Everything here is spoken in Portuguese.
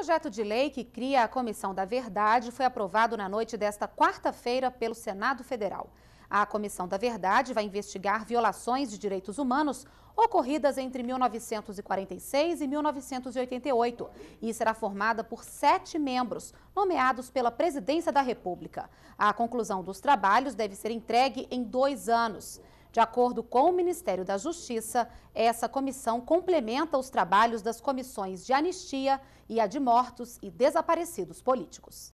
projeto de lei que cria a Comissão da Verdade foi aprovado na noite desta quarta-feira pelo Senado Federal. A Comissão da Verdade vai investigar violações de direitos humanos ocorridas entre 1946 e 1988 e será formada por sete membros, nomeados pela Presidência da República. A conclusão dos trabalhos deve ser entregue em dois anos. De acordo com o Ministério da Justiça, essa comissão complementa os trabalhos das comissões de anistia e a de mortos e desaparecidos políticos.